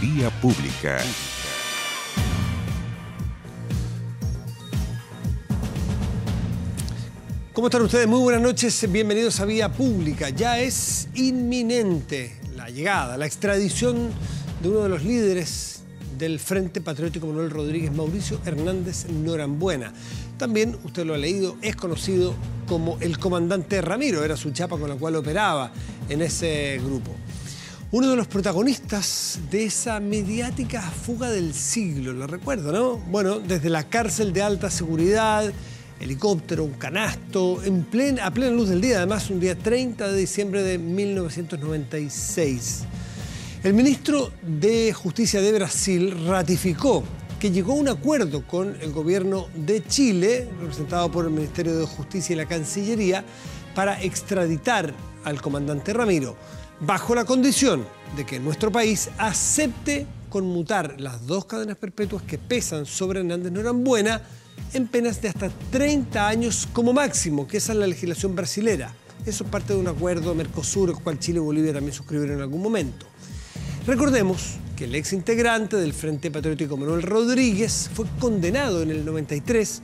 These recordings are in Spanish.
Vía Pública. ¿Cómo están ustedes? Muy buenas noches, bienvenidos a Vía Pública. Ya es inminente la llegada, la extradición de uno de los líderes del Frente Patriótico Manuel Rodríguez, Mauricio Hernández Norambuena. También, usted lo ha leído, es conocido como el comandante Ramiro, era su chapa con la cual operaba en ese grupo uno de los protagonistas de esa mediática fuga del siglo, lo recuerdo, ¿no? Bueno, desde la cárcel de alta seguridad, helicóptero, un canasto, en a plena luz del día, además un día 30 de diciembre de 1996. El ministro de Justicia de Brasil ratificó que llegó a un acuerdo con el gobierno de Chile, representado por el Ministerio de Justicia y la Cancillería, para extraditar al comandante Ramiro bajo la condición de que nuestro país acepte conmutar las dos cadenas perpetuas que pesan sobre Hernández Norambuena en penas de hasta 30 años como máximo, que esa es la legislación brasilera. Eso es parte de un acuerdo Mercosur, el cual Chile y Bolivia también suscribieron en algún momento. Recordemos que el ex integrante del Frente Patriótico Manuel Rodríguez fue condenado en el 93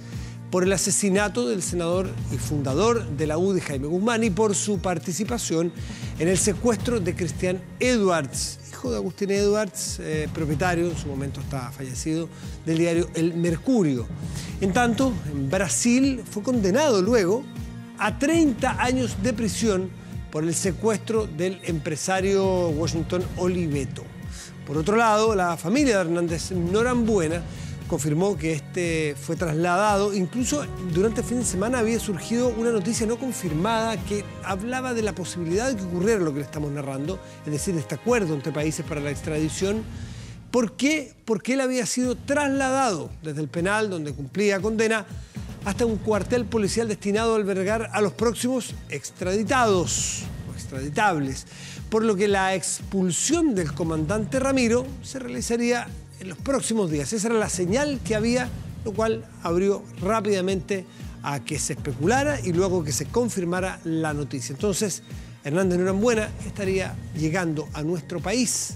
por el asesinato del senador y fundador de la UDI, Jaime Guzmán, y por su participación en el secuestro de Cristian Edwards, hijo de Agustín Edwards, eh, propietario, en su momento está fallecido, del diario El Mercurio. En tanto, en Brasil fue condenado luego a 30 años de prisión por el secuestro del empresario Washington Oliveto. Por otro lado, la familia de Hernández Norambuena confirmó que este fue trasladado. Incluso durante el fin de semana había surgido una noticia no confirmada que hablaba de la posibilidad de que ocurriera lo que le estamos narrando, es decir, este acuerdo entre países para la extradición. ¿Por qué? Porque él había sido trasladado desde el penal donde cumplía condena hasta un cuartel policial destinado a albergar a los próximos extraditados o extraditables, por lo que la expulsión del comandante Ramiro se realizaría en los próximos días. Esa era la señal que había, lo cual abrió rápidamente a que se especulara y luego que se confirmara la noticia. Entonces, Hernández Nuranbuena estaría llegando a nuestro país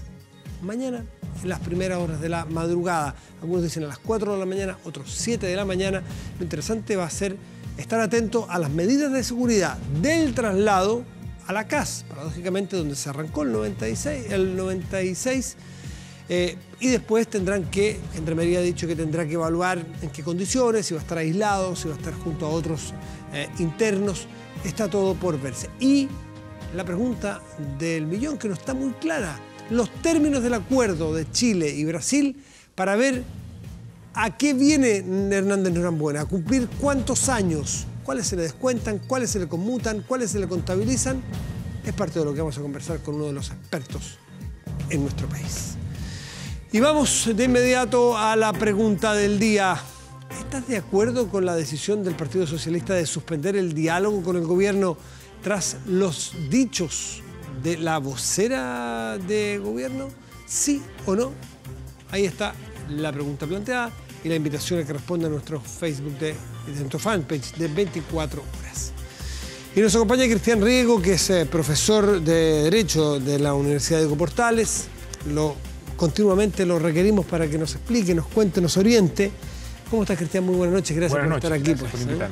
mañana en las primeras horas de la madrugada. Algunos dicen a las 4 de la mañana, otros 7 de la mañana. Lo interesante va a ser estar atento a las medidas de seguridad del traslado a la CAS, paradójicamente donde se arrancó el 96, el 96 eh, y después tendrán que, entre María ha dicho que tendrá que evaluar en qué condiciones, si va a estar aislado, si va a estar junto a otros eh, internos. Está todo por verse. Y la pregunta del millón, que no está muy clara, los términos del acuerdo de Chile y Brasil para ver a qué viene Hernández Norambuena, a cumplir cuántos años, cuáles se le descuentan, cuáles se le conmutan, cuáles se le contabilizan, es parte de lo que vamos a conversar con uno de los expertos en nuestro país. Y vamos de inmediato a la pregunta del día. ¿Estás de acuerdo con la decisión del Partido Socialista de suspender el diálogo con el gobierno tras los dichos de la vocera de gobierno? ¿Sí o no? Ahí está la pregunta planteada y la invitación a que responda a nuestro Facebook de, de fanpage de 24 horas. Y nos acompaña Cristian Riego, que es eh, profesor de Derecho de la Universidad de Coportales. Lo continuamente lo requerimos para que nos explique, nos cuente, nos oriente. ¿Cómo estás, Cristian? Muy buenas noches, gracias por estar aquí. por pues, ¿eh?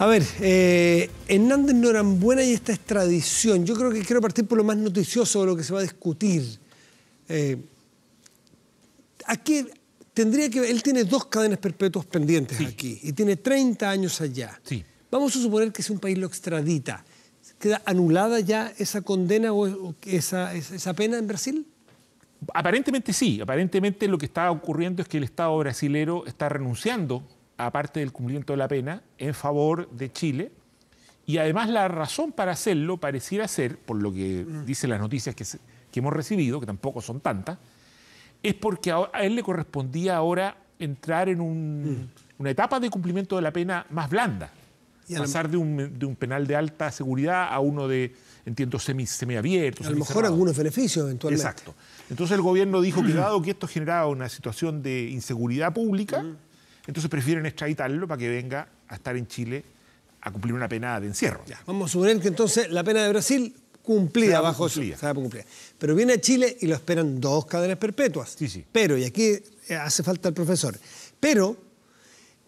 A ver, eh, Hernández Norambuena y esta extradición. Yo creo que quiero partir por lo más noticioso de lo que se va a discutir. Eh, aquí tendría que. Él tiene dos cadenas perpetuas pendientes aquí y tiene 30 años allá. Sí. Vamos a suponer que es un país lo extradita, ¿queda anulada ya esa condena o, esa pena en Brasil? Aparentemente sí, aparentemente lo que está ocurriendo es que el Estado brasilero está renunciando a parte del cumplimiento de la pena en favor de Chile y además la razón para hacerlo pareciera ser, por lo que mm. dicen las noticias que, hemos recibido, que tampoco son tantas, es porque a, él le correspondía ahora entrar en mm. una etapa de cumplimiento de la pena más blanda, pasar de, un, penal de alta seguridad a uno de, entiendo, semi, semiabierto. A lo mejor algunos beneficios eventualmente. Exacto. Entonces el gobierno dijo que dado que esto generaba una situación de inseguridad pública, entonces prefieren extraditarlo para que venga a estar en Chile a cumplir una pena de encierro. vamos a suponer que entonces la pena de Brasil cumplida bajo Pero viene a Chile y lo esperan dos cadenas perpetuas. Sí, sí. Pero, y aquí eh, hace falta el profesor, pero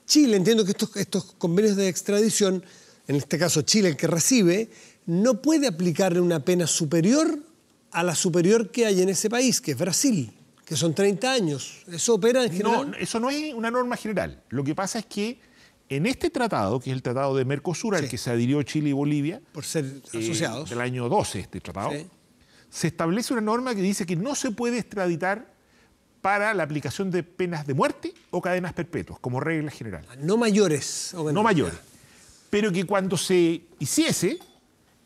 Chile, entiendo que estos convenios de extradición, en este caso Chile el que recibe, no puede aplicarle una pena superior a la superior que hay en ese país, que es Brasil, que son 30 años. ¿Eso opera en general? No, eso no es una norma general. Lo que pasa es que en este tratado, que es el tratado de Mercosur, al que se adhirió Chile y Bolivia, por ser eh, asociados, del año 12 este tratado, se establece una norma que dice que no se puede extraditar para la aplicación de penas de muerte o cadenas perpetuas, como regla general. Ah, no mayores. no mayores. Pero que cuando se hiciese,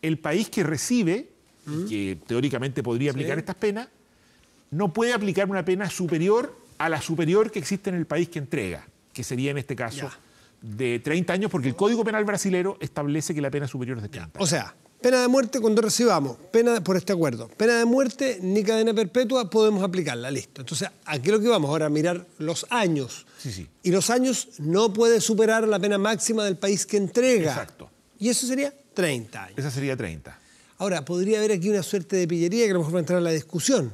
el país que recibe que teóricamente podría aplicar estas penas, no puede aplicar una pena superior a la superior que existe en el país que entrega, que sería en este caso de 30 años, porque el Código Penal brasilero establece que la pena superior es de 30. O sea, pena de muerte cuando recibamos, pena por este acuerdo, pena de muerte ni cadena perpetua, podemos aplicarla, listo. Entonces, aquí lo que vamos ahora a mirar los años. Y los años no puede superar la pena máxima del país que entrega. Exacto. Y eso sería 30 años. Esa sería 30. Ahora, podría haber aquí una suerte de pillería que a lo mejor va a entrar en la discusión,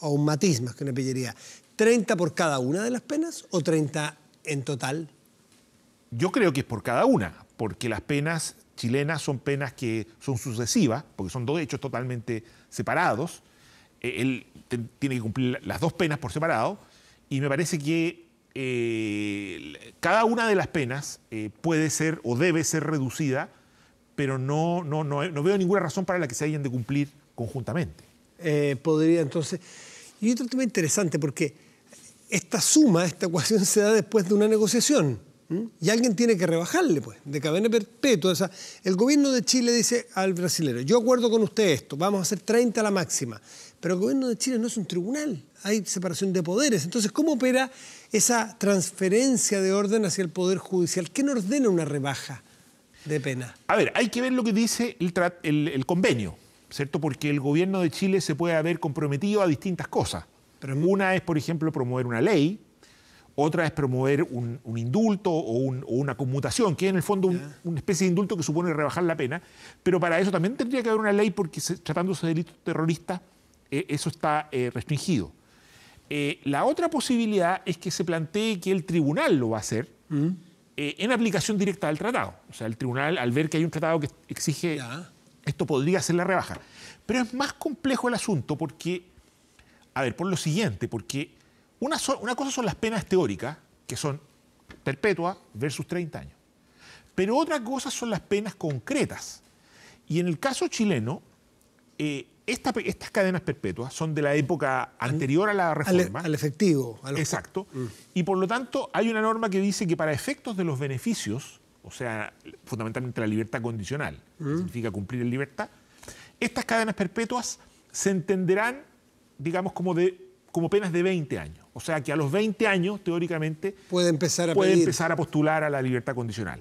o un matiz más que una pillería. ¿30 por cada una de las penas o 30 en total? Yo creo que es por cada una, porque las penas chilenas son penas que son sucesivas, porque son dos hechos totalmente separados. Eh, él tiene que cumplir las dos penas por separado, y me parece que eh, cada una de las penas eh, puede ser o debe ser reducida pero no, no, no, veo ninguna razón para la que se hayan de cumplir conjuntamente. Eh, podría entonces... Y otro tema interesante, porque esta suma, esta ecuación se da después de una negociación. Y alguien tiene que rebajarle, pues, de cadena perpetua. el gobierno de Chile dice al brasilero, yo acuerdo con usted esto, vamos a hacer 30 a la máxima. Pero el gobierno de Chile no es un tribunal, hay separación de poderes. Entonces, ¿cómo opera esa transferencia de orden hacia el Poder Judicial? ¿Quién ordena una rebaja? de pena. A ver, hay que ver lo que dice el, convenio, ¿cierto? Porque el gobierno de Chile se puede haber comprometido a distintas cosas. Pero una es, por ejemplo, promover una ley, otra es promover un, indulto o, una conmutación, que en el fondo es una especie de indulto que supone rebajar la pena, pero para eso también tendría que haber una ley porque tratándose de delitos terroristas eh, eso está eh, restringido. Eh, la otra posibilidad es que se plantee que el tribunal lo va a hacer. Mm. Eh, en aplicación directa del tratado. O sea, el tribunal, al ver que hay un tratado que exige esto, podría ser la rebaja. Pero es más complejo el asunto porque, a ver, por lo siguiente, porque una, una cosa son las penas teóricas, que son perpetua versus 30 años. Pero otra cosa son las penas concretas. Y en el caso chileno, eh, estas cadenas perpetuas son de la época anterior a la e-, reforma. Al, efectivo. Exacto. Mm. Y por lo tanto hay una norma que dice que para efectos de los beneficios, o sea, fundamentalmente la libertad condicional, mm. significa cumplir en libertad, estas cadenas perpetuas se entenderán, digamos, como, de, como penas de 20 años. O sea que a los 20 años, teóricamente, puede empezar a, empezar a postular a la libertad condicional.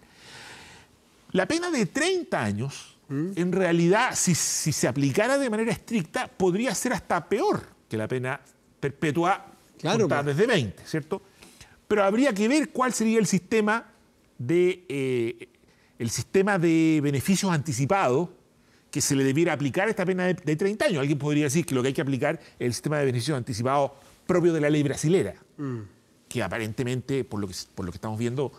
La pena de 30 años en realidad, si, se aplicara de manera estricta, podría ser hasta peor que la pena perpetua claro, pues. desde 20, ¿cierto? Pero habría que ver cuál sería el sistema de, eh, el sistema de beneficios anticipados que se le debiera aplicar a esta pena de, 30 años. Alguien podría decir que lo que hay que aplicar es el sistema de beneficios anticipados propio de la ley brasilera, mm. que aparentemente, por lo que estamos viendo,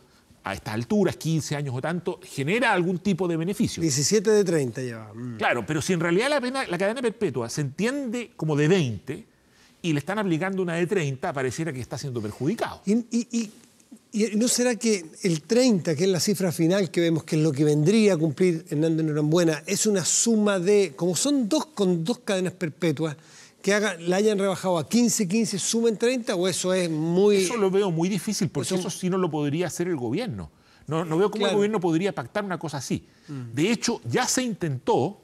a estas alturas, 15 años o tanto, genera algún tipo de beneficio. 17 de 30 ya. Mm. Claro, pero si en realidad la, cadena perpetua se entiende como de 20 y le están aplicando una de 30, pareciera que está siendo perjudicado. Y, no será que el 30, que es la cifra final que vemos que es lo que vendría a cumplir Hernández Norambuena, es una suma de, como son dos con dos cadenas perpetuas, que la hayan rebajado a 15, 15, sumen 30 o eso es muy... Eso lo veo muy difícil porque eso, sí no lo podría hacer el gobierno. No, no veo cómo el gobierno podría pactar una cosa así. Mm. De hecho, ya se intentó,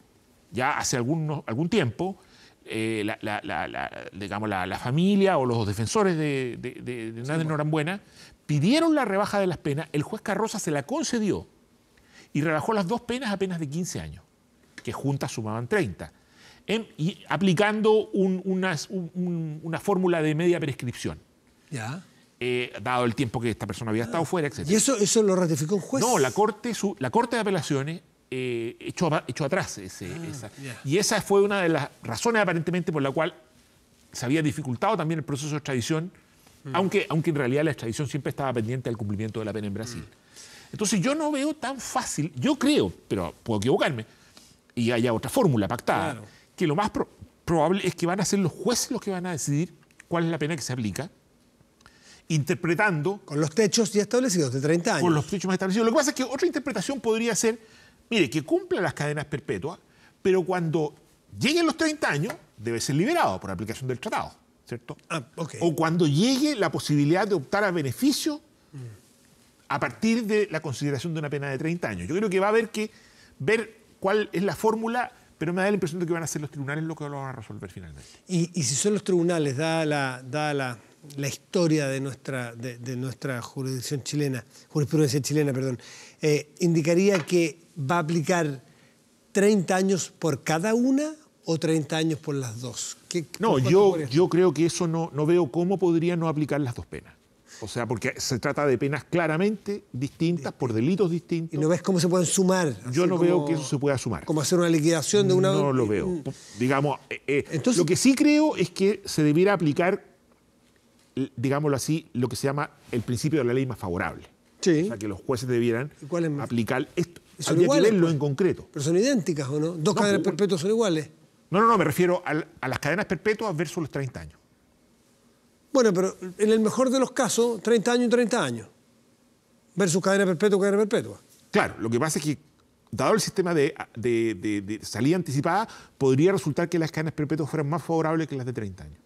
ya hace algún, algún tiempo, eh, la, digamos, la, familia o los defensores de, de, de, de, Norambuena pidieron la rebaja de las penas, el juez Carroza se la concedió y rebajó las dos penas a penas de 15 años, que juntas sumaban 30 y aplicando una, fórmula de media prescripción. Ya. Eh, dado el tiempo que esta persona había estado fuera, etc. ¿Y eso, eso lo ratificó un juez? No, la Corte, la corte de Apelaciones eh, echó, atrás ah, esa. Y esa fue una de las razones aparentemente por la cual se había dificultado también el proceso de extradición, mm. aunque, aunque en realidad la extradición siempre estaba pendiente del cumplimiento de la pena en Brasil. Mm. Entonces yo no veo tan fácil, yo creo, pero puedo equivocarme, y haya otra fórmula pactada que lo más probable es que van a ser los jueces los que van a decidir cuál es la pena que se aplica, interpretando... Con los techos ya establecidos de 30 años. Con los techos más establecidos. Lo que pasa es que otra interpretación podría ser, mire, que cumpla las cadenas perpetuas, pero cuando lleguen los 30 años debe ser liberado por aplicación del tratado, ¿cierto? Ah, o cuando llegue la posibilidad de optar a beneficio a partir de la consideración de una pena de 30 años. Yo creo que va a haber que ver cuál es la fórmula pero me da la impresión de que van a ser los tribunales lo que lo van a resolver finalmente. Y, si son los tribunales, dada la, la, historia de nuestra, de, nuestra jurisdicción chilena, jurisprudencia chilena, perdón, eh, indicaría que va a aplicar 30 años por cada una o 30 años por las dos. no, yo, yo creo que eso no, no veo cómo podría no aplicar las dos penas. O sea, porque se trata de penas claramente distintas, por delitos distintos. ¿Y no ves cómo se pueden sumar? Yo no veo que eso se pueda sumar. ¿Como hacer una liquidación de una... No lo veo. Mm. Digamos, eh, eh, lo que sí creo es que se debiera aplicar, digámoslo así, lo que se llama el principio de la ley más favorable. Sí. O sea, que los jueces debieran aplicar esto. Habría que verlo en pues? concreto. Pero son idénticas, ¿o no? Dos cadenas perpetuas son iguales. No, no, no, me refiero a, a las cadenas perpetuas versus los 30 años. Bueno, pero en el mejor de los casos, 30 años y 30 años. Versus cadena perpetua, cadena perpetua. Claro, lo que pasa es que, dado el sistema de, salida anticipada, podría resultar que las cadenas perpetuas fueran más favorables que las de 30 años.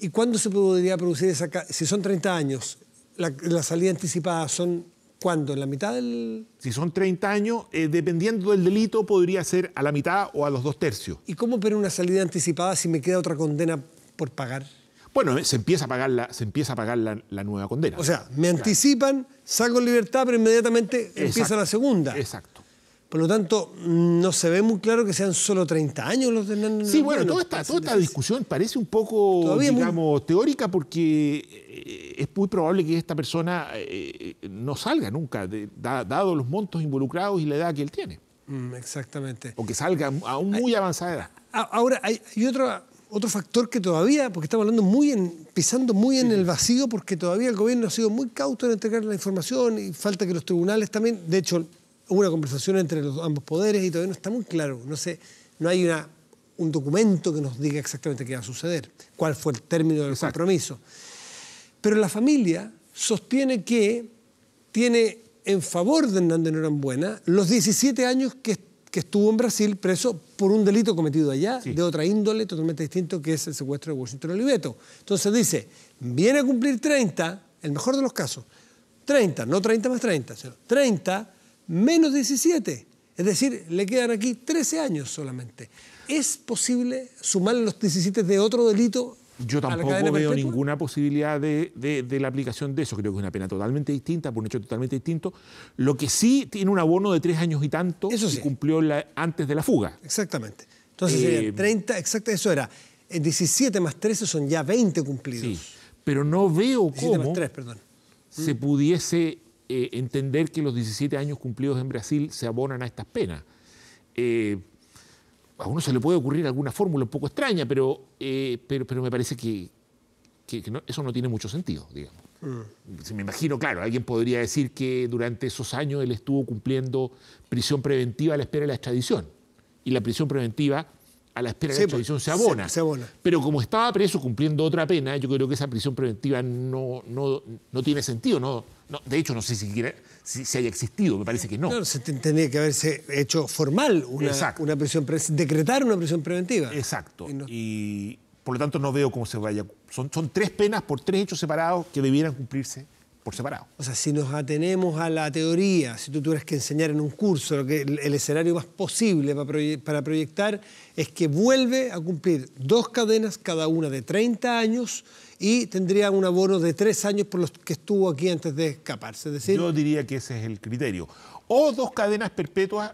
¿Y cuándo se podría producir esa... Si son 30 años, la, salida anticipada son ¿Cuándo? ¿En la mitad del...? Si son 30 años, eh, dependiendo del delito, podría ser a la mitad o a los dos tercios. ¿Y cómo pero una salida anticipada si me queda otra condena por pagar? Bueno, se empieza a pagar la, se empieza a pagar la, nueva condena. O sea, me anticipan, salgo libertad, pero inmediatamente empieza la segunda. Exacto. Por lo tanto, no se ve muy claro que sean solo 30 años los de Sí, bueno, toda esta, discusión parece un poco, digamos, teórica porque eh, es muy probable que esta persona eh, no salga nunca, dado los montos involucrados y la edad que él tiene. Mm, exactamente. O que salga a muy avanzada edad. Ahora, hay, hay otra otro factor que todavía, porque estamos hablando muy en, pisando muy en el vacío, porque todavía el gobierno ha sido muy cauto en entregar la información y falta que los tribunales también, de hecho, hubo una conversación entre los, ambos poderes y todavía no está muy claro, no sé, no hay una, un documento que nos diga exactamente qué va a suceder, cuál fue el término del compromiso. Pero la familia sostiene que tiene en favor de Hernández Norambuena los 17 años que que estuvo en Brasil preso por un delito cometido allá, de otra índole totalmente distinto, que es el secuestro de Washington Oliveto. Entonces dice, viene a cumplir 30, el mejor de los casos, 30, no 30 más 30, sino 30 menos 17. Es decir, le quedan aquí 13 años solamente. ¿Es posible sumar los 17 de otro delito yo tampoco veo ninguna posibilidad de, la aplicación de eso. Creo que es una pena totalmente distinta, por un hecho totalmente distinto. Lo que sí tiene un abono de tres años y tanto eso cumplió antes de la fuga. Exactamente. Entonces, 30, eh, exacto, eso era. 17 más 13 son ya 20 cumplidos. Sí, pero no veo cómo se mm. pudiese eh, entender que los 17 años cumplidos en Brasil se abonan a estas penas. Eh, a uno se le puede ocurrir alguna fórmula un poco extraña, pero, eh, pero, pero, me parece que, que, eso no tiene mucho sentido, digamos. Mm. Me imagino, claro, alguien podría decir que durante esos años él estuvo cumpliendo prisión preventiva a la espera de la extradición. Y la prisión preventiva a la espera de la prisión pues, se abona. Pero como estaba preso cumpliendo otra pena, yo creo que esa prisión preventiva no, no, tiene sentido. No, de hecho, no sé si, haya existido, me parece que no. tendría que haberse hecho formal una, una prisión, decretar una prisión preventiva. Exacto. Y, y, por lo tanto no veo cómo se vaya. Son, son tres penas por tres hechos separados que debieran cumplirse por separado. O sea, si nos atenemos a la teoría, si tú tuvieras que enseñar en un curso, lo que el escenario más posible para proyectar es que vuelve a cumplir dos cadenas, cada una de 30 años, y tendría un abono de tres años por los que estuvo aquí antes de escaparse. Yo diría que ese es el criterio. O dos cadenas perpetuas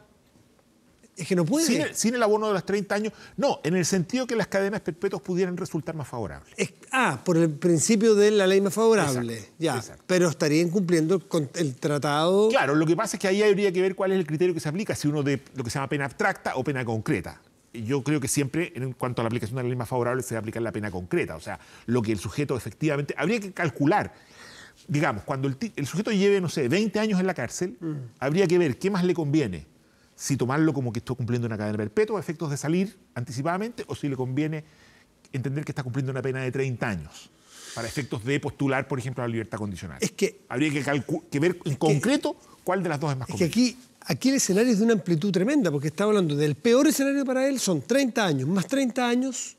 es que no puede. Sin el, sin el, abono de los 30 años, no, en el sentido que las cadenas perpetuas pudieran resultar más favorables. ah, por el principio de la ley más favorable. ya. Pero estarían incumpliendo con el tratado. Claro, lo que pasa es que ahí habría que ver cuál es el criterio que se aplica, si uno de lo que se llama pena abstracta o pena concreta. Yo creo que siempre, en cuanto a la aplicación de la ley más favorable, se va a aplicar la pena concreta, o sea, lo que el sujeto efectivamente. Habría que calcular digamos, cuando el, sujeto lleve, no sé, 20 años en la cárcel, mm. habría que ver qué más le conviene si tomarlo como que estoy cumpliendo una cadena perpetua, efectos de salir anticipadamente, o si le conviene entender que está cumpliendo una pena de 30 años para efectos de postular, por ejemplo, la libertad condicional. Es que habría que, ver en concreto cuál de las dos es más. Es que aquí, aquí el escenario es de una amplitud tremenda, porque está hablando del peor escenario para él son 30 años, más 30 años,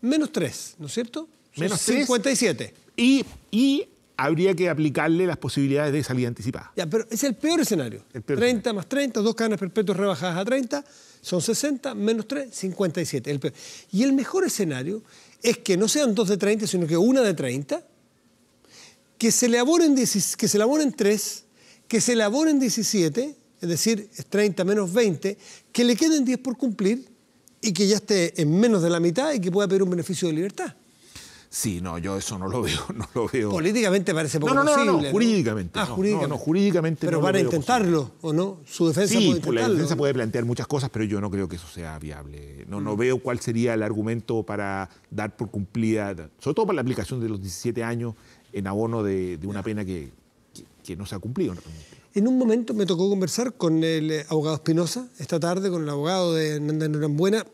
menos 3, ¿no es cierto? menos 57. y, y habría que aplicarle las posibilidades de salida anticipada. Ya, pero es el peor escenario. 30 más 30, dos cadenas perpetuas rebajadas a 30, son 60, menos 3, 57. Y el mejor escenario es que no sean dos de 30, sino que una de 30, que se le abonen, que se le 3, que se elaboren 17, es decir, 30 menos 20, que le queden 10 por cumplir y que ya esté en menos de la mitad y que pueda pedir un beneficio de libertad. Sí, no, yo eso no lo veo, no lo veo. Políticamente parece poco posible. No, jurídicamente. jurídicamente. pero van intentarlo, ¿o no? Su defensa puede pues, la defensa puede plantear muchas cosas, pero yo no creo que eso sea viable. No, no mm. veo cuál sería el argumento para dar por cumplida, sobre todo para la aplicación de los 17 años en abono de, una pena que, no se ha cumplido. En un momento me tocó conversar con el eh, abogado Espinosa, esta tarde, con el abogado de Nanda Norambuena,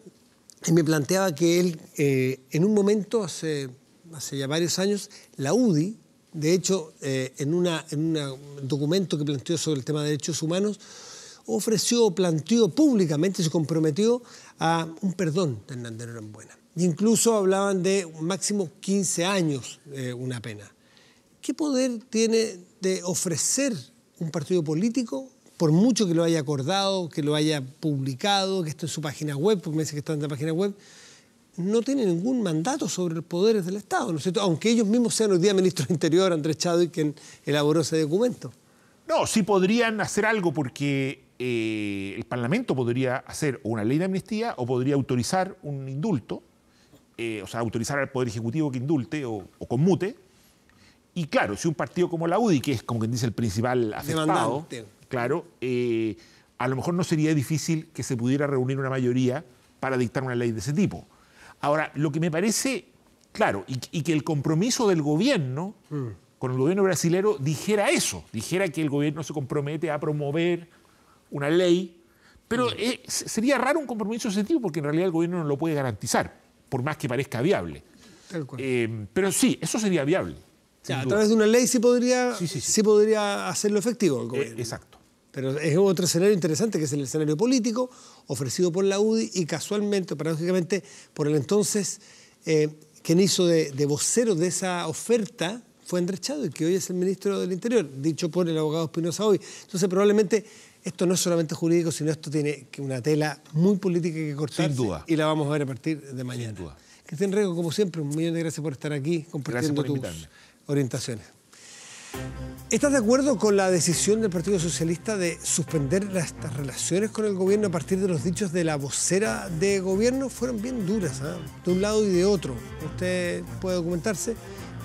y me planteaba que él eh, en un momento hace hace ya varios años, la UDI, de hecho, eh, en, un documento que planteó sobre el tema de derechos humanos, ofreció, planteó públicamente, se comprometió a un perdón de Hernández Buena. incluso hablaban de máximo 15 años eh, una pena. ¿Qué poder tiene de ofrecer un partido político, por mucho que lo haya acordado, que lo haya publicado, que esté en su página web, porque me dice que está en la página web, no tiene ningún mandato sobre los poderes del Estado, ¿no es cierto? Aunque ellos mismos sean hoy día ministro de Interior, Andrés Chávez, quien elaboró ese documento. No, sí podrían hacer algo porque eh, el Parlamento podría hacer una ley de amnistía o podría autorizar un indulto, eh, o sea, autorizar al Poder Ejecutivo que indulte o, conmute. Y claro, si un partido como la UDI, que es como quien dice el principal afectado, claro, eh, a lo mejor no sería difícil que se pudiera reunir una mayoría para dictar una ley de ese tipo. Ahora, lo que me parece, claro, y, que el compromiso del gobierno mm. con el gobierno brasileño dijera eso, dijera que el gobierno se compromete a promover una ley, pero mm. eh, sería raro un compromiso de ese tipo porque en realidad el gobierno no lo puede garantizar, por más que parezca viable. Eh, pero sí, eso sería viable. a través de una ley sí podría, podría hacerlo efectivo el eh, gobierno. exacto. Pero es otro escenario interesante que es el escenario político ofrecido por la UDI y casualmente, paradójicamente, por el entonces eh, quien hizo de, vocero de esa oferta fue Andrés y que hoy es el ministro del Interior, dicho por el abogado Espinosa hoy. Entonces probablemente esto no es solamente jurídico, sino esto tiene una tela muy política que cortar. Y la vamos a ver a partir de mañana. Sin Cristian Rego, como siempre, un millón de gracias por estar aquí compartiendo orientaciones. ¿Estás de acuerdo con la decisión del Partido Socialista de suspender las, relaciones con el gobierno a partir de los dichos de la vocera de gobierno? Fueron bien duras, ¿ah? de un lado y de otro. Usted puede documentarse,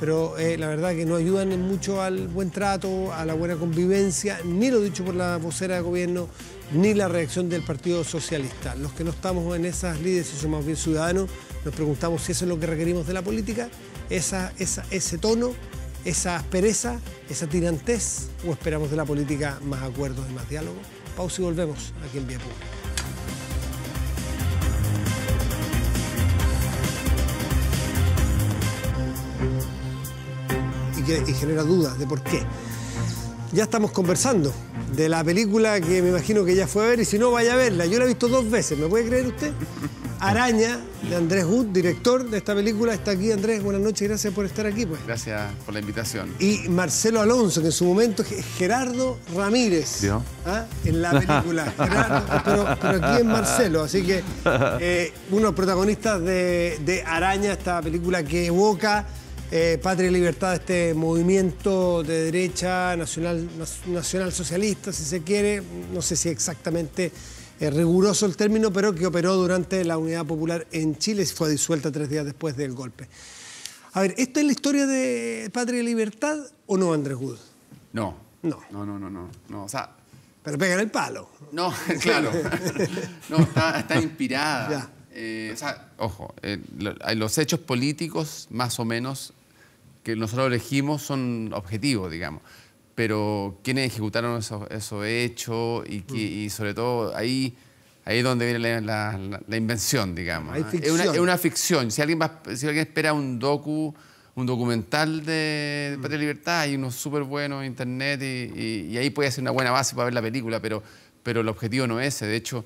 pero eh, la verdad que no ayudan mucho al buen trato, a la buena convivencia, ni lo dicho por la vocera de gobierno, ni la reacción del Partido Socialista. Los que no estamos en esas líderes, y somos bien ciudadanos, nos preguntamos si eso es lo que requerimos de la política, ese tono esa aspereza, esa tirantez o esperamos de la política más acuerdos y más diálogo? Pausa y volvemos aquí en Vía Pública. y genera dudas de por qué. Ya estamos conversando de la película que me imagino que ya fue a ver y si no, vaya a verla. Yo la he visto dos veces, ¿me puede creer usted? Araña, de Andrés Wood, director de esta película. Está aquí, Andrés, buenas noches, gracias por estar aquí. Pues. Gracias por la invitación. Y Marcelo Alonso, que en su momento es Gerardo Ramírez. ¿ah? En la película. Gerardo, pero, aquí es Marcelo, así que eh, uno de los protagonistas de, de Araña, esta película que evoca eh, Patria y Libertad, este movimiento de derecha nacional, nacional socialista, si se quiere, no sé si exactamente es eh, riguroso el término, pero que operó durante la Unidad Popular en Chile y fue disuelta tres días después del golpe. A ver, ¿esta es la historia de Patria y Libertad o no, Andrés Wood? No. No. No, no, no, no. O pero pegan el palo. No, claro. no, está, inspirada. Eh, o sea, ojo, los hechos políticos más o menos que nosotros elegimos son objetivos, digamos. Pero quienes ejecutaron esos eso hechos mm. y, sobre todo ahí, ahí es donde viene la, la, invención, digamos. Es una, es, una, ficción. Si alguien, va, si alguien espera un docu, un documental de, mm. Patria y Libertad, hay unos súper buenos en internet y, y, ahí puede ser una buena base para ver la película, pero, pero el objetivo no es ese. De hecho,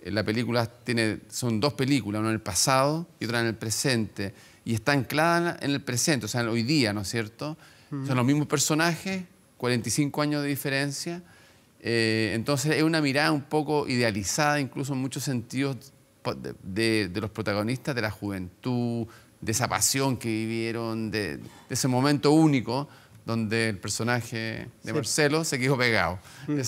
eh, la película tiene, son dos películas, una en el pasado y otra en el presente y está anclada en el presente, o sea, en hoy día, ¿no es cierto? Son los mismos personajes, 45 años de diferencia. Eh, entonces es una mirada un poco idealizada, incluso en muchos sentidos, de, los protagonistas, de la juventud, de esa pasión que vivieron, de, ese momento único donde el personaje de Marcelo se quedó pegado. Mm. Mm.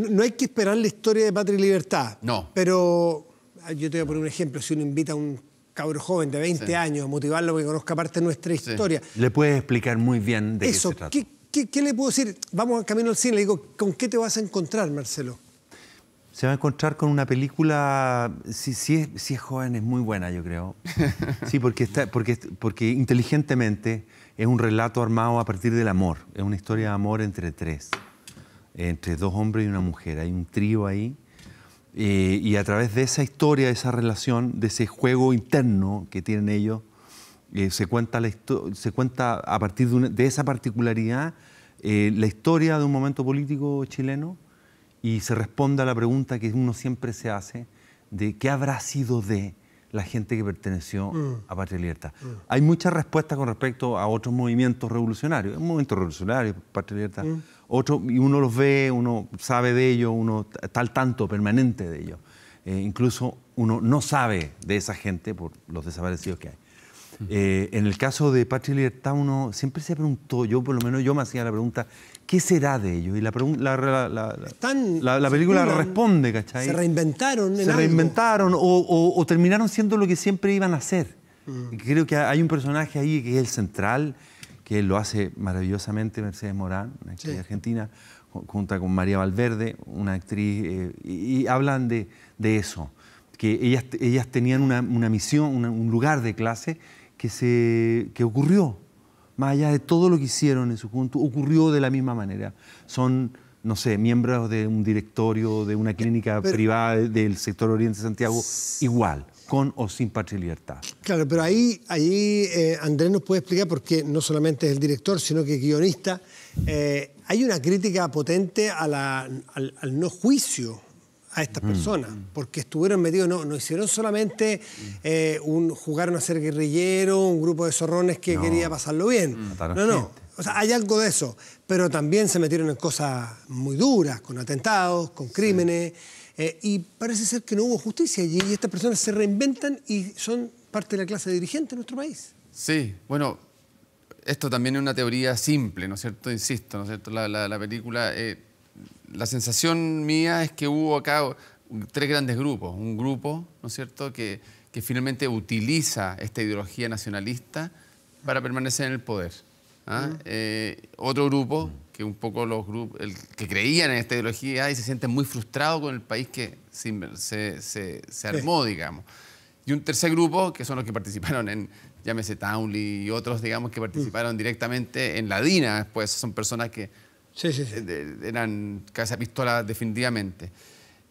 No, no, hay que esperar la historia de Patria y Libertad. No. Pero ah, yo te voy a poner un ejemplo. Si uno invita a un cabrón joven de 20 años, motivarlo que conozca parte de nuestra historia. Le puedes explicar muy bien de Eso, qué se trata. ¿Qué, le puedo decir? Vamos al camino al cine, le digo, ¿con qué te vas a encontrar, Marcelo? Se va a encontrar con una película, si, es, joven, es muy buena, yo creo. Sí, porque, está, porque, porque inteligentemente es un relato armado a partir del amor. Es una historia de amor entre tres, entre dos hombres y una mujer. Hay un trío ahí eh, y a través de esa historia, de esa relación, de ese juego interno que tienen ellos, eh, se, cuenta se cuenta a partir de, esa particularidad eh, la historia de un momento político chileno y se responde a la pregunta que uno siempre se hace de qué habrá sido de la gente que perteneció mm. a Patria Libertad. Mm. Hay muchas respuestas con respecto a otros movimientos revolucionarios. Un movimiento revolucionario, Patria Libertad. Mm otro, y uno los ve, uno sabe de ellos, uno está al tanto permanente de ellos. Eh, incluso uno no sabe de esa gente por los desaparecidos que hay. Eh, en el caso de Patria y Libertad, uno siempre se preguntó, yo por lo menos yo me hacía la pregunta, ¿qué será de ellos? Y la, la, la, película responde, ¿cachai? Se reinventaron. En se reinventaron o, terminaron siendo lo que siempre iban a ser. Mm. Creo que hay un personaje ahí que es el central, que lo hace maravillosamente Mercedes Morán, una actriz argentina, junto con María Valverde, una actriz, eh, y, hablan de, eso, que ellas, ellas tenían una, misión, un lugar de clase que, se, ocurrió, más allá de todo lo que hicieron en su conjunto, ocurrió de la misma manera. Son, no sé, miembros de un directorio, de una clínica privada del sector Oriente de Santiago, igual con o sin patria libertad. Claro, pero ahí, ahí eh, Andrés nos puede explicar porque no solamente es el director, sino que guionista. Eh, hay una crítica potente a al, no juicio a estas mm. personas, porque estuvieron metidos, no, no hicieron solamente eh, un, jugaron a ser guerrillero, un grupo de zorrones que quería pasarlo bien. Mm, no, no. O sea, hay algo de eso, pero también se metieron en cosas muy duras, con atentados, con crímenes. Eh, y parece ser que no hubo justicia allí y estas personas se reinventan y son parte de la clase dirigente de nuestro país. Sí, bueno, esto también es una teoría simple, ¿no es cierto? Insisto, ¿no es cierto? La, película, eh, la sensación mía es que hubo acá tres grandes grupos. Un grupo, ¿no es cierto?, que, finalmente utiliza esta ideología nacionalista para permanecer en el poder. ¿ah? Mm. Eh, otro grupo que un poco los grupos que creían en esta ideología y se sienten muy frustrados con el país que se, se, se, armó, digamos. Y un tercer grupo, que son los que participaron en, llámese Townley y otros, digamos, que mm. participaron directamente en la DINA pues Son personas que sí, sí, eh, eran cazapistolas pistola definitivamente.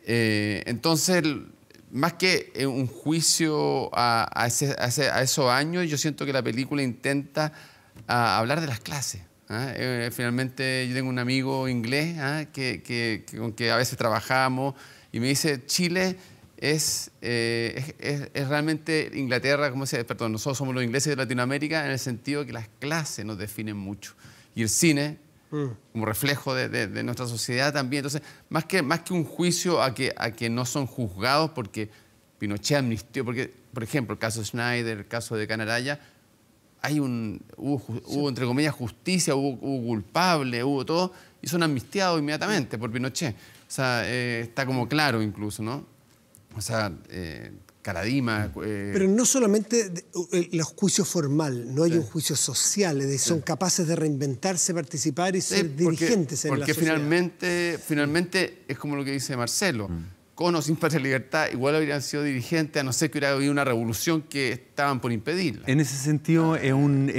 Eh, entonces, más que eh, un juicio a, a, ese, a, esos años, yo siento que la película intenta ah, hablar de las clases. ¿ah? Eh, finalmente yo tengo un amigo inglés ¿ah? que, que, con que a veces trabajamos y me dice, Chile es, eh, es, es, realmente Inglaterra, como se, perdón, nosotros somos los ingleses de Latinoamérica en el sentido que las clases nos definen mucho. Y el cine, mm. como reflejo de, de, nuestra sociedad también. Entonces, más que, más que un juicio a que, a que no son juzgados porque Pinochet amnistió, porque, por ejemplo, el caso Schneider, el caso de Canaraya, un, hubo, entre comillas justicia, hubo, culpable, hubo todo, y son amnistiados inmediatamente por Pinochet. O sea, eh, está como claro incluso, ¿no? O sea, eh, Caradima. Eh, Pero no solamente los juicios formal, no hay un juicio social, son capaces de reinventarse, participar y ser dirigentes en porque la Porque finalmente, finalmente es como lo que dice Marcelo. Mm con o sin patria libertad, igual habrían sido dirigentes, a no ser que hubiera habido una revolución que estaban por impedirla. En ese sentido, ah. es,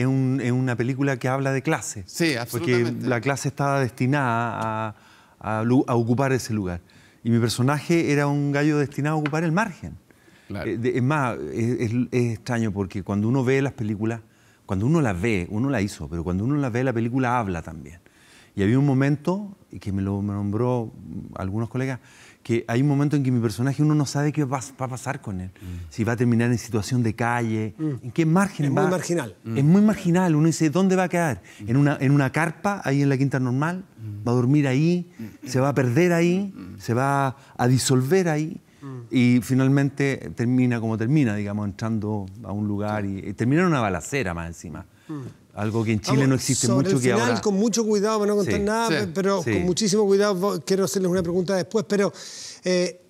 una película que habla de clase. Sí, absolutamente. Porque la clase estaba destinada a, ocupar ese lugar. Y mi personaje era un gallo destinado a ocupar el margen. Eh, es más, es, extraño porque cuando uno ve las películas, cuando uno las ve, uno la hizo, pero cuando uno las ve, la película habla también. Y había un momento, y que me lo nombró algunos colegas, que hay un momento en que mi personaje uno no sabe qué va, a pasar con él. Mm. Si va a terminar en situación de calle, mm. en qué margen es va. Es muy marginal. Mm. Es muy marginal. Uno dice, ¿dónde va a quedar? ¿En una, en una carpa ahí en la Quinta Normal? ¿Va a dormir ahí? ¿Se va a perder ahí? ¿Se va a disolver ahí? Y finalmente termina como termina, digamos, entrando a un lugar y, y termina en una balacera más encima. Algo que en Chile no existe mucho que final, con mucho cuidado para no contar nada, pero con muchísimo cuidado quiero hacerles una pregunta después, pero eh,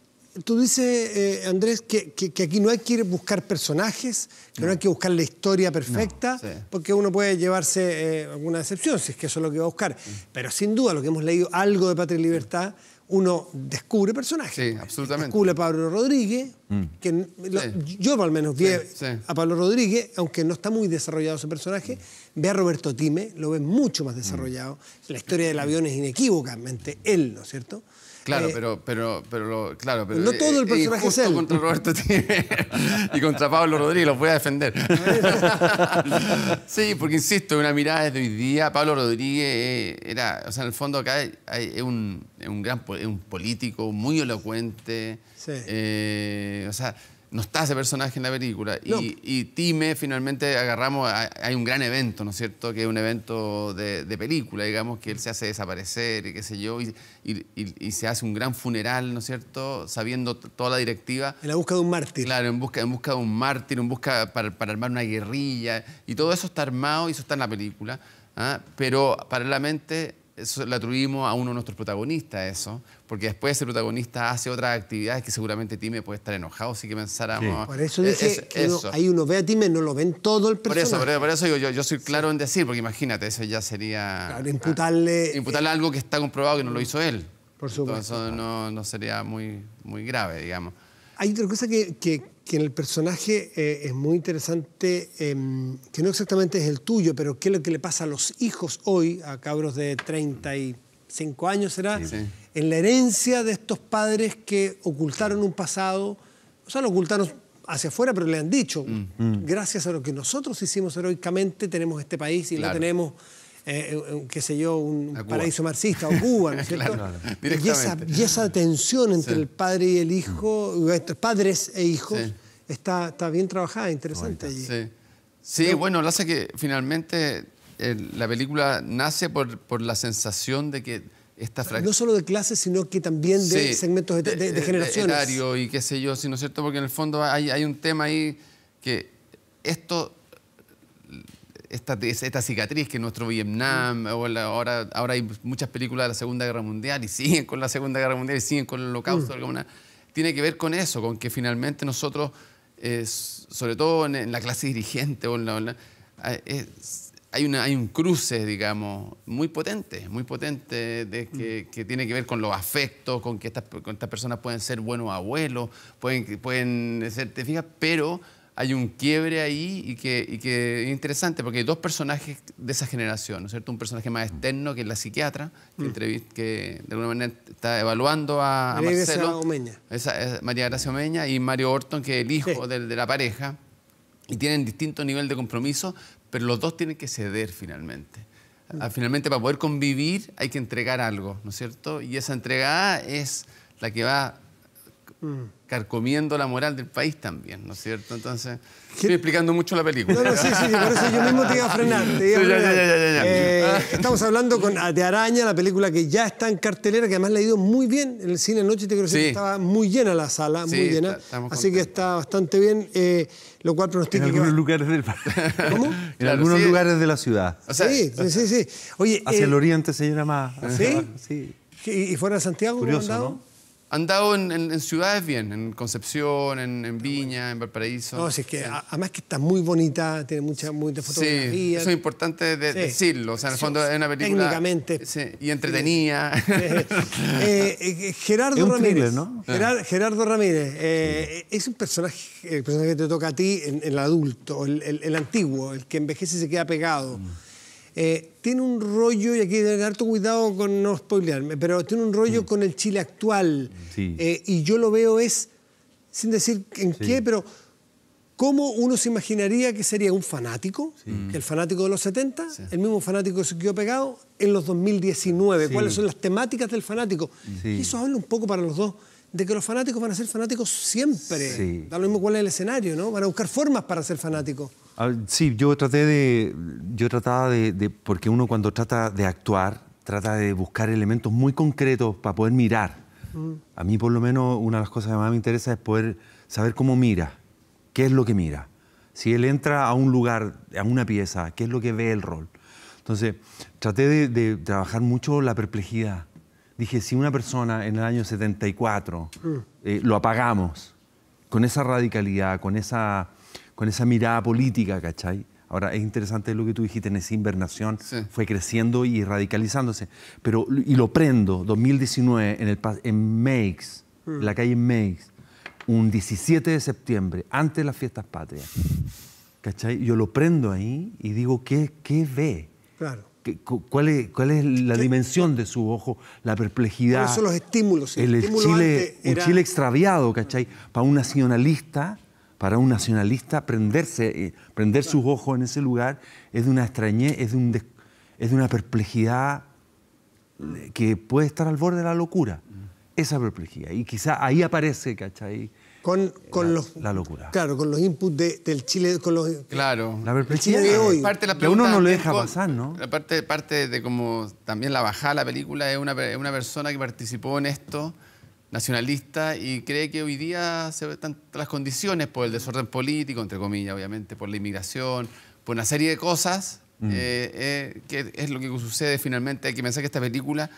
tú dices, eh, Andrés, que, aquí no hay que buscar personajes, que no, hay que buscar la historia perfecta, porque uno puede llevarse eh, alguna decepción, si es que eso es lo que va a buscar. Pero sin duda, lo que hemos leído algo de Patria y Libertad uno descubre personajes. Sí, Descubre a Pablo Rodríguez, mm. que yo al menos vi a Pablo Rodríguez, aunque no está muy desarrollado ese personaje, ve a Roberto Time, lo ve mucho más desarrollado. Mm. La historia del avión es inequívocamente él, ¿no es cierto? Claro, eh, pero, pero, pero, claro, No eh, todo el eh, personaje es él. contra Roberto y contra Pablo Rodríguez, los voy a defender. sí, porque insisto, una mirada desde hoy día. Pablo Rodríguez era, o sea, en el fondo acá es un, gran un político muy elocuente. Sí. o sea no está ese personaje en la película. Y, Time finalmente agarramos, hay un gran evento, ¿no es cierto? Que es un evento de, película, digamos, que él se hace desaparecer y qué sé yo, y, se hace un gran funeral, ¿no es cierto? Sabiendo toda la directiva. En la busca de un mártir. Claro, en busca, en busca de un mártir, en busca para, armar una guerrilla. Y todo eso está armado y eso está en la película. ¿ah? Pero paralelamente eso le atribuimos a uno de nuestros protagonistas eso, porque después ese protagonista hace otras actividades que seguramente Time puede estar enojado si que pensáramos... Por eso e-, dije ahí uno ve a Time, no lo ven todo el personaje. Por eso, por yo, soy claro en decir, porque imagínate, eso ya sería... Claro, imputarle... Ah, imputarle eh, algo que está comprobado que no lo hizo él. Por supuesto. Entonces, eso no, no sería muy, muy grave, digamos. Hay otra cosa que que en el personaje eh, es muy interesante, em, que no exactamente es el tuyo, pero qué es lo que le pasa a los hijos hoy, a cabros de 35 años será, en la herencia de estos padres que ocultaron un pasado, o sea, lo ocultaron hacia afuera, pero le han dicho, mm. Mm. gracias a lo que nosotros hicimos heroicamente, tenemos este país y lo tenemos eh, qué sé yo, un paraíso marxista o Cuba, ¿no es cierto? y, esa, tensión entre el padre y el hijo, entre padres e hijos, está, está, bien trabajada, interesante allí. Sí, bueno, lo hace que finalmente eh, la película nace por, por la sensación de que esta no solo de clases, sino que también de segmentos de, eh, generaciones. y qué sé yo, es cierto, porque en el fondo hay, hay un tema ahí que esto esta, cicatriz que nuestro Vietnam, mm. ahora, ahora hay muchas películas de la Segunda Guerra Mundial y siguen con la Segunda Guerra Mundial y siguen con el holocausto. Mm. tiene que ver con eso, con que finalmente nosotros, eh, sobre todo en, la clase dirigente, o la, hay, una, hay un cruce, digamos, muy potente, muy potente, de que, mm. tiene que ver con los afectos, con que estas, personas pueden ser buenos abuelos, pueden, pueden ser, te fijas, pero hay un quiebre ahí y que, es interesante porque hay dos personajes de esa generación, ¿no es cierto? Un personaje más externo que es la psiquiatra, que, mm. de alguna manera está evaluando a, María Gracia Omeña. Esa, es María Gracia Omeña y Mario Orton, que es el hijo de, la pareja, y tienen distinto nivel de compromiso, pero los dos tienen que ceder finalmente. Mm. Ah, finalmente, para poder convivir hay que entregar algo, ¿no es cierto? Y esa entregada es la que va Mm. carcomiendo la moral del país también, ¿no es cierto? Entonces, estoy explicando mucho la película. No, sí, sí, por eso yo mismo te iba a frenar. estamos hablando con ah, de Araña, la película que ya está en cartelera, que además le ha ido muy bien en el cine noche. te creo que estaba muy llena la sala, muy llena. así que está bastante bien, eh, lo cual En algunos lugares del ¿Cómo? En algunos lugares de la ciudad. sí, sí, sí, Oye, hacia el eh, oriente se llena más. ¿Sí? Sí. y fuera de Santiago? Curioso, ¿no? andado en, en, ciudades bien, en Concepción, en, Viña, en Valparaíso. No, si es que además que está muy bonita, tiene muchas mucha fotografía. Sí, eso es importante decirlo. O sea, en el fondo es una película... Técnicamente. Sí, y entretenida. Gerardo, Ramírez, ¿no? Gerardo Ramírez. es un personaje, personaje que te toca a ti, el adulto, el, antiguo, el que envejece y se queda pegado. Mm. Eh, tiene un rollo, y aquí hay que tener harto cuidado con no spoilearme, pero tiene un rollo mm. con el Chile actual. Eh, y yo lo veo es, sin decir en qué, pero ¿cómo uno se imaginaría que sería un fanático? El fanático de los 70, el mismo fanático que se quedó pegado en los 2019. ¿Cuáles son las temáticas del fanático? Y eso habla un poco para los dos de que los fanáticos van a ser fanáticos siempre. Da lo mismo cuál es el escenario, ¿no? Van a buscar formas para ser fanáticos. Ah, sí, yo traté de. Yo trataba de, Porque uno cuando trata de actuar, trata de buscar elementos muy concretos para poder mirar. Mm. A mí, por lo menos, una de las cosas que más me interesa es poder saber cómo mira, qué es lo que mira. Si él entra a un lugar, a una pieza, qué es lo que ve el rol. Entonces, traté de trabajar mucho la perplejidad dije, si una persona en el año 74 mm. eh, lo apagamos con esa radicalidad, con esa, con esa mirada política, ¿cachai? Ahora, es interesante lo que tú dijiste en esa invernación, fue creciendo y radicalizándose. Pero, y lo prendo, 2019, en, el, en en mm. la calle Makes, un 17 de septiembre, antes de las fiestas patrias. ¿Cachai? Yo lo prendo ahí y digo, ¿qué, qué ve? Claro cuál, es, ¿Cuál es la dimensión de su ojo, la perplejidad? ¿Cuáles eso los estímulos. El, Chile, Chile extraviado, ¿cachai? Para un nacionalista, para un nacionalista prenderse, eh, prender sus ojos en ese lugar es de una extrañez, es de, es de una perplejidad eh, que puede estar al borde de la locura. Esa perplejidad. Y quizá ahí aparece, ¿cachai? con, la, los la locura. Claro, con los inputs de, del Chile, con los Claro. La perplejidad de hoy. la que uno no lo deja pasar, ¿no? La parte, parte de como también la baja la película es una, una persona que participó en esto nacionalista y cree que hoy día se están las condiciones por el desorden político, entre comillas, obviamente, por la inmigración, por una serie de cosas, mm. eh, eh, que es lo que sucede finalmente. Hay que pensar que esta película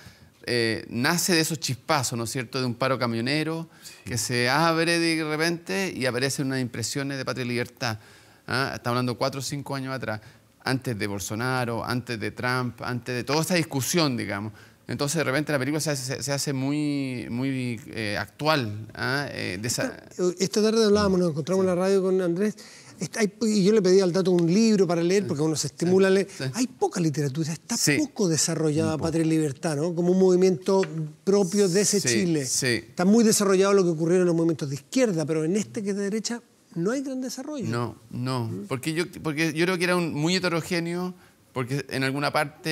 eh, nace de esos chispazos, ¿no es cierto?, de un paro camionero, que se abre de repente y aparecen unas impresiones de Patria y Libertad. ¿ah? Estamos hablando cuatro o cinco años atrás, antes de Bolsonaro, antes de Trump, antes de toda esta discusión, digamos. Entonces, de repente, la película se hace, muy, muy eh, actual. ¿ah? Eh, esta, tarde hablábamos, nos encontramos en la radio con Andrés y yo le pedí al dato un libro para leer, porque uno se estimula a leer. Hay poca literatura, está poco desarrollada Patria y Libertad, ¿no? Como un movimiento propio de ese Chile. Está muy desarrollado lo que ocurrió en los movimientos de izquierda, pero en este que es de derecha no hay gran desarrollo. No, no. Mm. Porque yo, porque yo creo que era muy heterogéneo, porque en alguna parte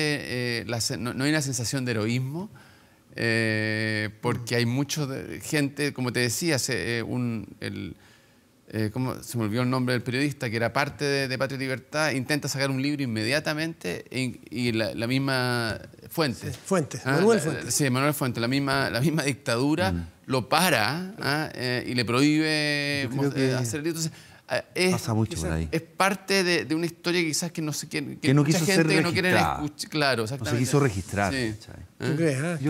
eh, no, hay una sensación de heroísmo. Eh, porque hay mucha gente, como te decía, hace eh, un, eh, ¿cómo? se me olvidó el nombre del periodista, que era parte de, Patria y Libertad, intenta sacar un libro inmediatamente y, la, misma Fuente. Fuentes, ah, Manuel Fuentes. sí, Manuel Fuentes, la misma, la misma dictadura mm. lo para ah, eh, y le prohíbe hacer Entonces, ah, es, es parte de, una historia quizás que no se quiere, que, no quiso ser que no claro, exactamente. No se quiso registrar. Yo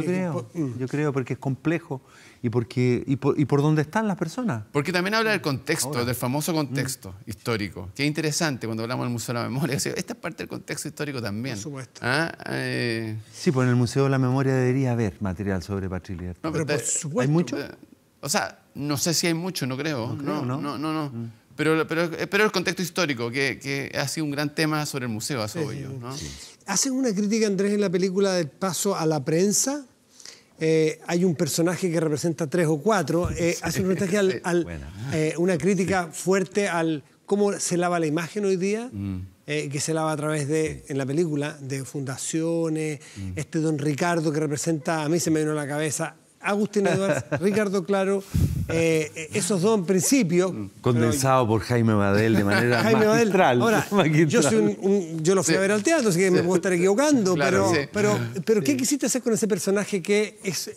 creo, yo creo porque es complejo y, porque, y, por, dónde están las personas. Porque también habla del contexto, del famoso contexto mm. histórico, que interesante cuando hablamos del Museo de la Memoria. Esta es parte del contexto histórico también. Por supuesto. Ah, eh. Sí, pues en el Museo de la Memoria debería haber material sobre Patria No, pero, por supuesto. ¿Hay mucho? O sea, no sé si hay mucho, no creo. No, no, no. no, mm. Pero, el contexto histórico, que, ha sido un gran tema sobre el museo, a su Hacen una crítica, Andrés, en la película del paso a la prensa, eh, hay un personaje que representa tres o cuatro, eh, hace un mensaje al, eh, una crítica fuerte al cómo se lava la imagen hoy día, mm. que se lava a través de, en la película, de fundaciones, mm. este don Ricardo que representa, a mí se me vino a la cabeza Agustín Edwards, Ricardo Claro, eh, eh, esos dos en principio. Condensado por Jaime Badel de manera Jaime magistral. Ahora, Yo, lo fui a ver al teatro, así que me puedo estar equivocando, pero, pero, ¿qué quisiste hacer con ese personaje que es,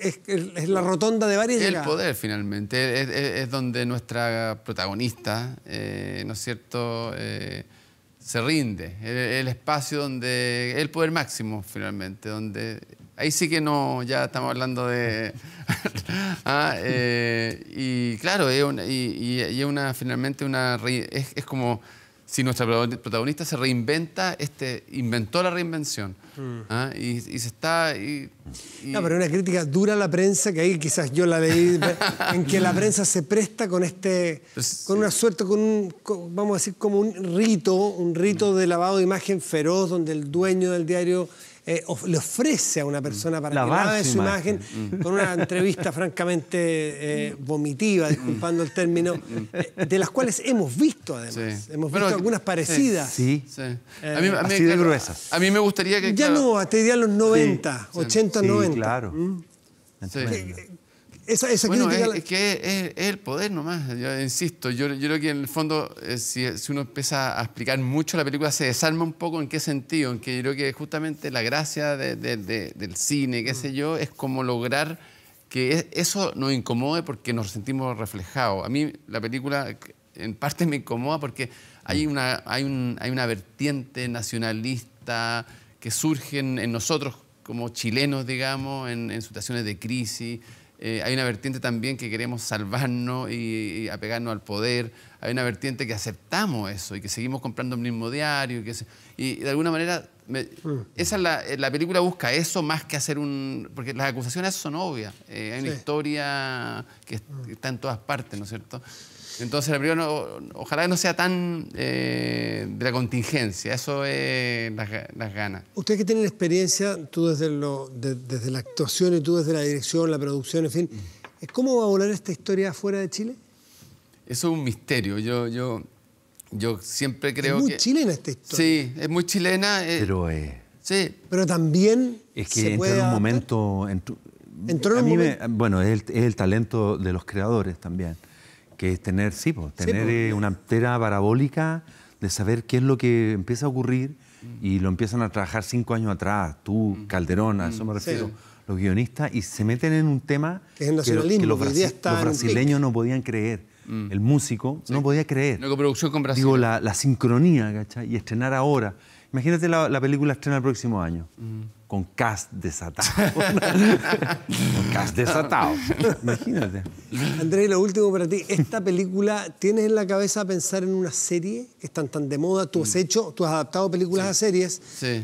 la rotonda de varias El poder, finalmente. Es, donde nuestra protagonista, eh, ¿no es cierto?, se rinde. El, el espacio donde. El poder máximo, finalmente, donde ahí sí que no, ya estamos hablando de... Ah, eh, y claro, y, una, finalmente una... Es, como si nuestra protagonista se reinventa, este, inventó la reinvención. Mm. Ah, y, se está... no, pero una crítica dura a la prensa, que ahí quizás yo la leí, en que la prensa se presta con este... Pues con una suerte, con un, vamos a decir, como un rito, un rito mm. de lavado de imagen feroz, donde el dueño del diario eh, le ofrece a una mm. persona para la su imagen, con una mm. entrevista francamente eh, vomitiva, disculpando el término, mm. Eh, de las cuales hemos visto además. Hemos visto algunas parecidas. Sí, sí. A mí, gruesas. me gustaría que... Ya no, hasta los 90, 80, 90. claro es, que es, el poder nomás, yo insisto. Yo, yo creo que en el fondo, eh, si, si, uno empieza a explicar mucho, la película se desarma un poco en qué sentido, en que yo creo que justamente la gracia de, del cine, qué sé mm. yo, es como lograr que e, eso nos incomode porque nos sentimos reflejados. A mí la película en parte me incomoda porque hay mm. una, hay un, hay una vertiente nacionalista que surge en, nosotros como chilenos, digamos, en, en situaciones de crisis eh, hay una vertiente también que queremos salvarnos y, apegarnos al poder. Hay una vertiente que aceptamos eso y que seguimos comprando el mismo diario. Y, que y de alguna manera, mm. esa eh, la, película busca eso más que hacer un. Porque las acusaciones son obvias. Eh, hay una historia que mm. está en todas partes, ¿no es cierto? Entonces, ojalá que no sea tan eh, de la contingencia, eso es las, ganas. Ustedes que tienen experiencia, tú desde, desde la actuación y tú desde la dirección, la producción, en fin, mm. ¿cómo va a volar esta historia fuera de Chile? Eso es un misterio. Yo, yo, yo siempre creo que... Es muy chilena esta historia. Sí, es muy chilena. Eh, Pero... Eh, sí. Pero también... Es que en un momento... Entró, en un momento... bueno, es el talento de los creadores también que es tener, sí, pues, tener pues. eh, una antena parabólica de saber qué es lo que empieza a ocurrir y lo empiezan a trabajar cinco años atrás, tú, mm. Calderón, a eso me mm. refiero, los guionistas, y se meten en un tema que, los, brasileños no podían creer. Mm. El músico no podía creer. La coproducción con Brasil. Digo, la, sincronía, ¿cachai? Y estrenar ahora. Imagínate la, la película estrena el próximo año con cast desatado. cast desatado. Imagínate. Andrés, lo último para ti. Esta película, ¿tienes en la cabeza pensar en una serie que están tan de moda? Tú has mm. hecho, tú has adaptado películas a series. Sí.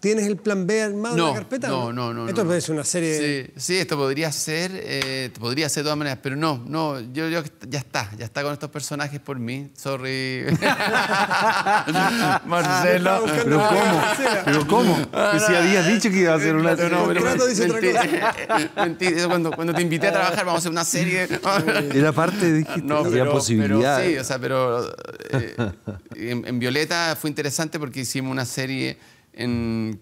¿Tienes el plan B armado en la carpeta? No, no, no. esto puede ser una serie. Sí, esto podría ser, eh, podría ser de todas maneras, pero no, no, yo, ya está, ya está con estos personajes por mí. Sorry. Marcelo. Pero cómo, pero ah, cómo. Que si habías eh, dicho que iba a hacer una serie. No, dice Cuando, te invité a trabajar, vamos a hacer una serie. Era parte, dijiste, no, había posibilidad. Pero sí, o sea, pero eh, en, Violeta fue interesante porque hicimos una serie en,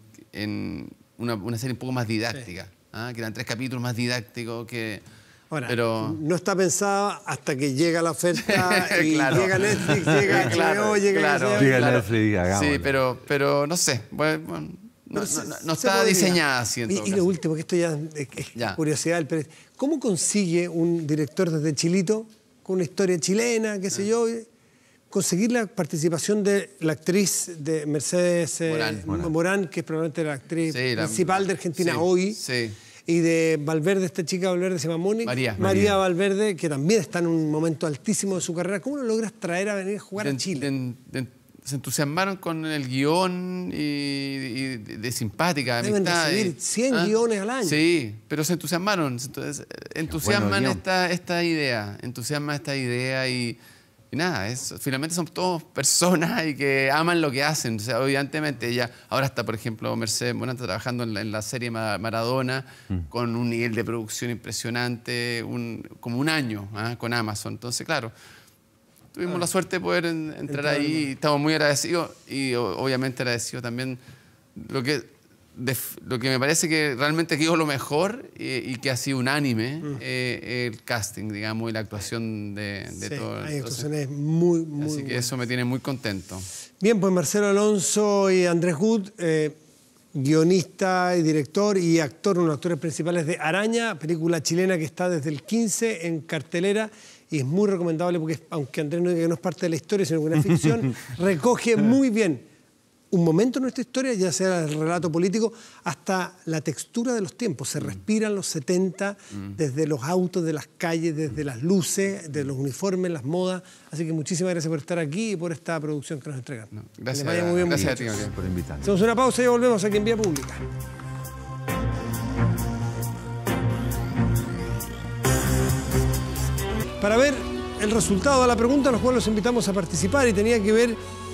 una, serie un poco más didáctica. ¿ah? Que eran tres capítulos más didácticos que... Ahora, pero... no está pensado hasta que llega la oferta y claro. llega Netflix, llega claro, llega, Netflix llega Netflix, Sí, pero, pero no sé. Bueno, no, no, diseñada así. y, lo último, que esto ya es, curiosidad, ¿cómo consigue un director desde Chilito, con una historia chilena, qué sé ah. yo, conseguir la participación de la actriz de Mercedes eh, Morán, que es probablemente la actriz principal de Argentina hoy? Y de Valverde, esta chica Valverde se llama Mónica. María, Valverde, que también está en un momento altísimo de su carrera. ¿Cómo lo logras traer a venir a jugar en a Chile? se entusiasmaron con el guión y, de, simpática, Deben recibir 100 ¿ah? guiones al año. Sí, pero se entusiasmaron, entonces, entusiasman esta, esta idea, entusiasman esta idea y, nada, es, finalmente son todos personas y que aman lo que hacen. O sea, evidentemente ella ahora está, por ejemplo, Mercedes bueno trabajando en la, serie Maradona mm. con un nivel de producción impresionante, un, como un año ¿ah? con Amazon. Entonces, claro tuvimos ah. la suerte de poder entrar ahí y estamos muy agradecidos y obviamente agradecidos también lo que, lo que me parece que realmente quedó lo mejor eh, y, que ha sido unánime mm. eh, el casting, digamos, y la actuación de, de sí, Hay muy, muy... Así que eso me tiene muy contento. Bien, pues Marcelo Alonso y Andrés Good... Eh, guionista y director y actor, uno de los actores principales de Araña, película chilena que está desde el 15 en cartelera y es muy recomendable porque, aunque Andrés no que no es parte de la historia, sino que una ficción, recoge muy bien un momento en nuestra historia, ya sea el relato político, hasta la textura de los tiempos. Se mm. respiran los 70, mm. desde los autos, de las calles, desde las luces, de los uniformes, las modas. Así que muchísimas gracias por estar aquí y por esta producción que nos entregan. gracias, gracias a ti, por invitarnos. Hacemos una pausa y volvemos aquí en Vía Pública. para ver el resultado de la pregunta, a los cuales los invitamos a participar y tenía que ver